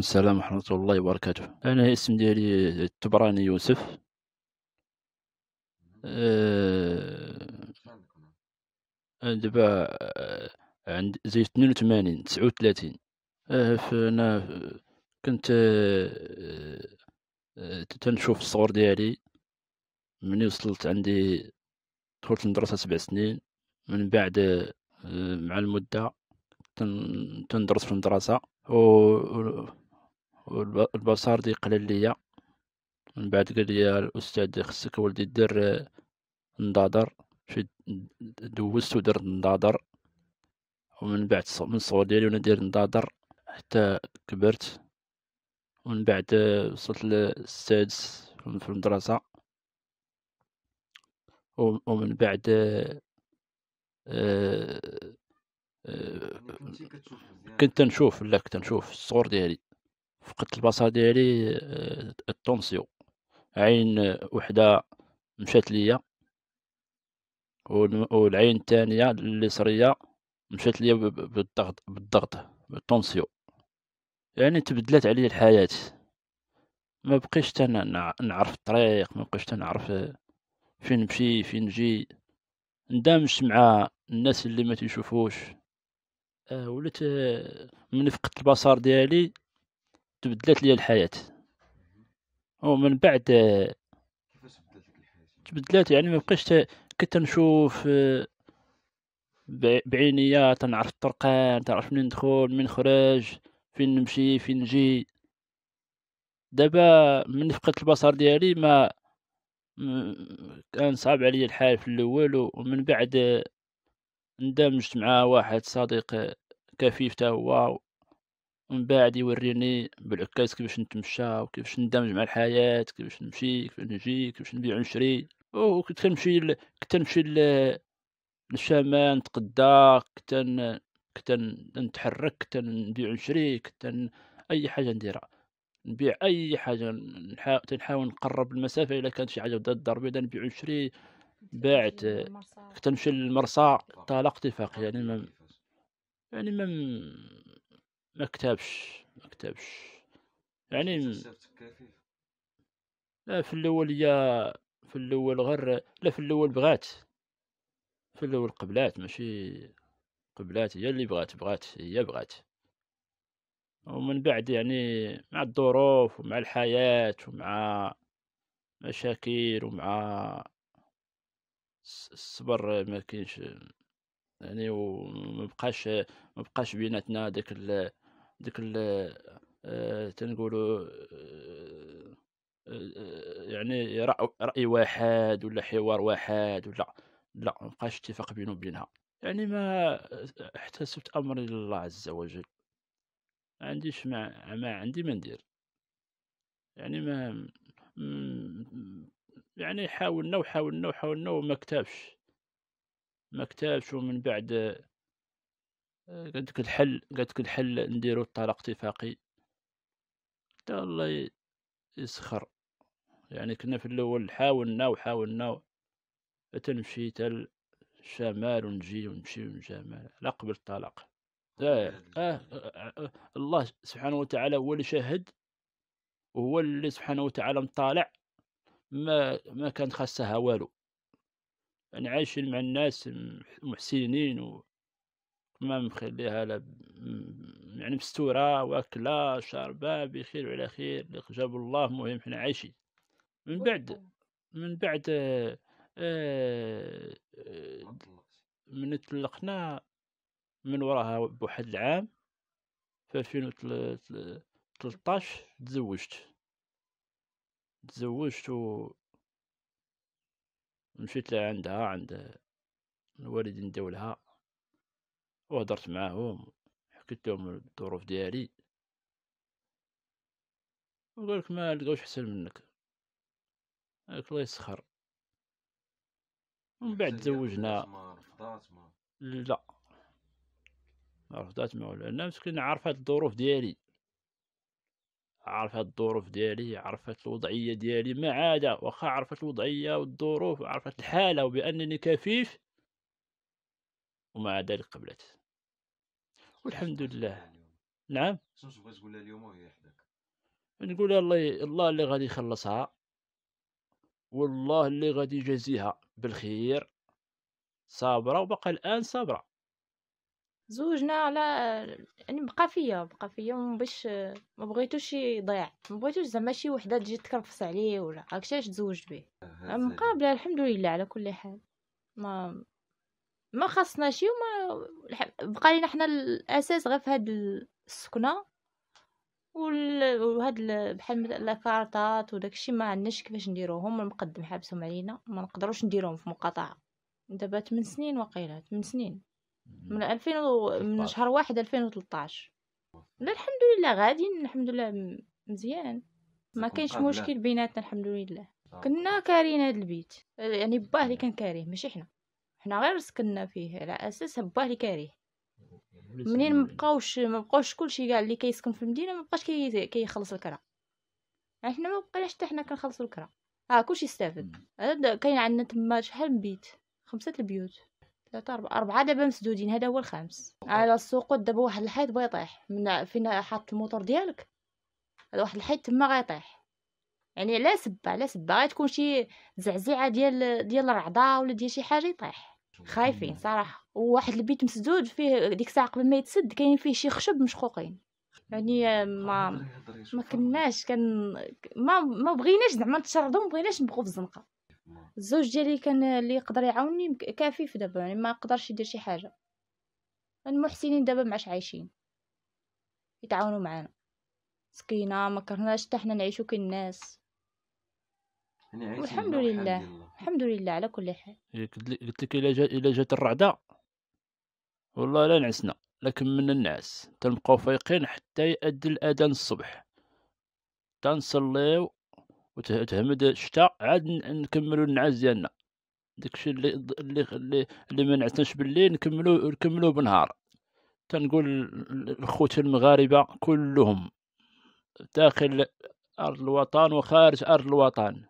السلام ورحمة الله وبركاته أنا اسم ديالي تبراني يوسف أه... أه، دابا أه، عند زي 82 39 أه فأنا كنت أه... أه، تنشوف الصور ديالي مني وصلت عندي دخلت المدرسة سبع سنين من بعد مع المدة تندرس في المدرسة و والبصار دي قلل ليا من بعد قال لي الاستاذ خصك ولدي دير نضادر في دوزت ودرت نضادر ومن بعد من الصغر ديالي وانا داير نضادر حتى كبرت ومن بعد وصلت للسادس في المدرسة ومن بعد آه، آه، كنت نشوف لا كنت نشوف الصغر ديالي فقدت البصر ديالي آه، الطونسيو عين آه، وحده مشات ليا والعين الثانيه اليسريه مشات ليا بالضغط بالضغط بالطونسيو يعني تبدلت علي الحياه ما بقيتش نعرف الطريق ما بقيتش نعرف آه، فين نمشي فين نجي ندمج مع الناس اللي ما تيشوفوش ولات من فقدت البصر ديالي تبدلت لي الحياه ومن بعد تبدلت يعني ما بقيتش كنت نشوف بعينيا تنعرف الطرقان تعرف منين ندخل منين نخرج فين نمشي فين نجي دابا من فقدت البصر ديالي ما كان صعب عليا الحال في الاول ومن بعد اندمجت مع واحد صديق كفيف تا هو ومن بعد يوريني بالعكاز كيفاش نتمشى وكيفاش ندمج مع الحياه كيفاش نمشي كيفاش نجي كيفاش نبيع ونشري وكنت كنمشي ل... كنت نمشي ل... للشمال نتقدا كنت ن... كنت نتحرك كنت نبيع ونشري كنت ن... اي حاجه نديرها نبيع اي حاجه نحا... تنحاول نقرب المسافه الا كانت شي حاجه بدات الدار البيضاء نبيع ونشري باعت كنت نمشي للمرسى طلاق اتفاق يعني ما يعني ما ما كتبش ما كتبش يعني لا في الاول هي في الاول غير لا في الاول بغات في الاول قبلات ماشي قبلات هي اللي بغات بغات هي بغات ومن بعد يعني مع الظروف ومع الحياة ومع مشاكل ومع الصبر ما كاينش يعني ومبقاش مبقاش بيناتنا داك ديك آه، تنقولوا آه، آه، يعني راي واحد ولا حوار واحد ولا لا مابقاش اتفاق بينه وبينها يعني ما احتسبت امري لله عز وجل ما عنديش ما, ما عندي ما ندير يعني ما يعني حاولنا وحاولنا وحاولنا وما كتابش ما كتابش ومن بعد لك الحل لك الحل نديرو الطلاق اتفاقي حتى الله يسخر يعني كنا في الاول حاولنا وحاولنا تنمشي تال الشمال ونجي ونمشي ونجمال لا قبل الطلاق آه، آه،, آه, آه, الله سبحانه وتعالى هو اللي شاهد وهو اللي سبحانه وتعالى مطالع ما ما كان خاصها والو يعني عايشين مع الناس محسنين ما مخليها لا يعني مستوره واكله شاربه بخير وعلى خير جاب الله مهم حنا عايشين من بعد من بعد آآ آه، آه، من تلقنا من وراها بواحد العام في 2013 تزوجت تزوجت و مشيت لعندها عند الوالدين دولها وهدرت معاهم حكيت لهم الظروف ديالي وقالك ما لقاوش حسن منك قالك الله يسخر ومن بعد تزوجنا لا ما رفضات ما ولا انا مسكين عرفت الظروف ديالي عرفت الظروف ديالي عرفت الوضعيه ديالي ما عادة واخا عرفت الوضعيه والظروف عرفت الحاله وبانني كفيف ومع ذلك قبلت والحمد لله نعم شنو تبغي تقول اليوم وهي حداك نقول الله الله اللي غادي يخلصها والله اللي غادي يجازيها بالخير صابره وبقى الان صابره زوجنا على يعني بقى فيا بقى فيا ما باش ما بغيتوش يضيع ما بغيتوش زعما شي وحده تجي تكرفس عليه ولا هكا علاش تزوجت به آه، مقابله الحمد لله على كل حال ما ما شي وما بقى لينا حنا الاساس غير في هاد السكنه وهاد بحال لاكارطات وداكشي ما عندناش كيفاش نديروهم المقدم حابسهم علينا ما نقدروش نديروهم في مقاطعه دابا 8 سنين وقيله 8 سنين من 2000 و... من شهر واحد 2013 لا الحمد لله غادي الحمد لله مزيان ما كاينش مشكل بيناتنا الحمد لله كنا كارين هذا البيت يعني باه اللي كان كاريه ماشي حنا حنا غير سكننا فيه على اساس باه لي كاريه منين مبقاوش مبقاوش كلشي كاع اللي كيسكن في المدينه مبقاش كي كيخلص الكرا يعني حنا ما بقيناش حتى حنا كنخلصوا الكرا اه كلشي استافد كاين عندنا تما شحال من بيت خمسه البيوت ثلاثة أربعة أربعة دابا مسدودين هذا هو الخامس على السوق دابا واحد الحيط بغا يطيح من فين حاط الموتور ديالك هذا واحد الحيط تما غيطيح يعني لا سبة لا سبة غتكون شي زعزعة ديال ديال الرعدة ولا ديال شي حاجة يطيح خايفين صراحه وواحد البيت مسدود فيه ديك الساعه قبل ما يتسد كاين فيه شي خشب مشقوقين يعني ما ما كناش كان ما ما بغيناش زعما نتشردو ما بغيناش نبقاو في الزنقه الزوج ديالي كان اللي يقدر يعاوني في دابا يعني ما قدرش يدير شي حاجه المحسنين دابا معاش عايشين يتعاونوا معانا سكينه ما كرهناش حتى حنا نعيشو كي الناس والحمد لله الحمد لله على كل حال إيه، قلت لك الا جات جات الرعده والله لا نعسنا لكن من الناس تنبقاو فايقين حتى يأدي الاذان الصبح تنصليو وتهمد الشتاء عاد نكملو النعاس ديالنا داكشي اللي اللي اللي, اللي ما نعسناش بالليل نكملو نكملو بنهار تنقول الخوت المغاربه كلهم داخل ارض الوطن وخارج ارض الوطن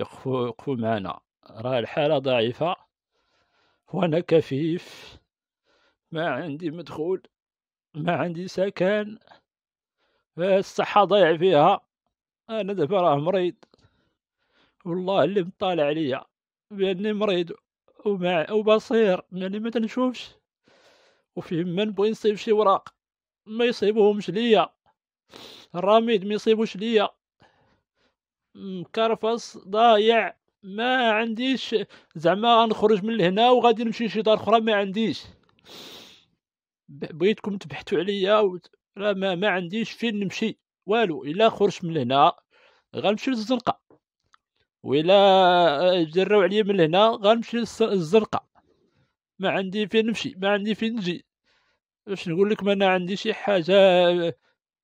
يقفو معنا راه الحالة ضعيفة وأنا كفيف ما عندي مدخول ما عندي سكن الصحة ضايع فيها أنا دابا راه مريض والله اللي مطالع عليا بأني مريض ومع وبصير يعني ما تنشوفش وفي من نبغي نصيب شي وراق ما يصيبوهمش ليا الرميد ما يصيبوش ليا مكرفص ضايع ما عنديش زعما غنخرج من هنا وغادي نمشي لشي دار اخرى ما عنديش بغيتكم تبحثوا عليا و... ما, ما عنديش فين نمشي والو الا خرجت من هنا غنمشي للزنقه وإلا آه، جراو عليا من هنا غنمشي للزنقه ما عندي فين نمشي ما عندي فين نجي باش نقول لكم انا عندي شي حاجه آه،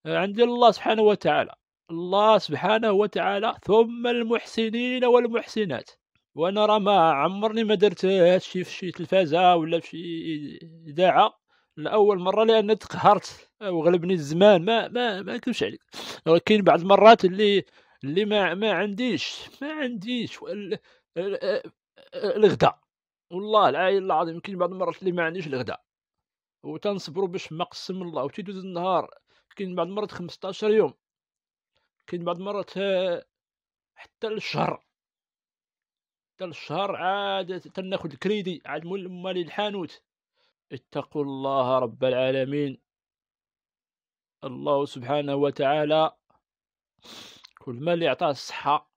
عندي الله سبحانه وتعالى الله سبحانه وتعالى ثم المحسنين والمحسنات وانا راه ما عمرني ما درت هادشي في شي تلفازه ولا في شي اذاعه لاول مره لان تقهرت وغلبني الزمان ما ما ما نكذبش عليك ولكن بعض المرات اللي اللي ما ما عنديش ما عنديش الغداء والله العلي العظيم كاين بعض المرات اللي ما عنديش الغداء وتنصبروا باش ما قسم الله وتيدوز النهار كاين بعض المرات 15 يوم كاين بعض المرات آه، حتى للشهر حتى للشهر عاد تناخذ الكريدي عاد مالي الحانوت اتقوا الله رب العالمين الله سبحانه وتعالى كل ما اللي عطاه الصحة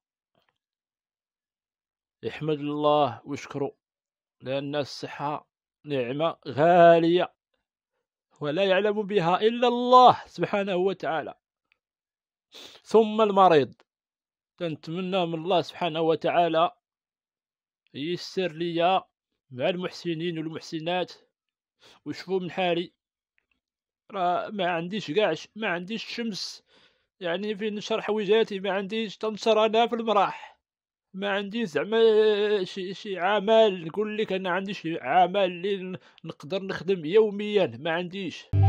يحمد الله ويشكره لأن الصحة نعمة غالية ولا يعلم بها إلا الله سبحانه وتعالى ثم المريض تنتمنى من الله سبحانه وتعالى يسر ليا مع المحسنين والمحسنات وشوفوا من حالي راه ما عنديش كاع ما عنديش شمس يعني فين نشرح حويجاتي ما عنديش تنشر انا في المراح ما عندي زعما شي شي عمل نقول لك انا عندي شي عمل اللي نقدر نخدم يوميا ما عنديش